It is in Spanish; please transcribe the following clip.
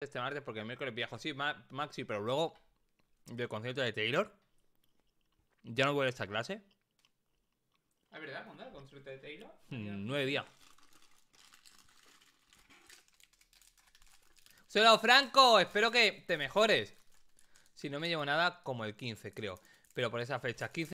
este martes porque el miércoles viajo, sí, Maxi, pero luego del concierto de Taylor, ya no voy a esta clase. ¿Es verdad? ¿Cuándo el concierto de Taylor? Mm, nueve días. Solo Franco, espero que te mejores. Si no me llevo nada, como el 15, creo. Pero por esa fecha, 15.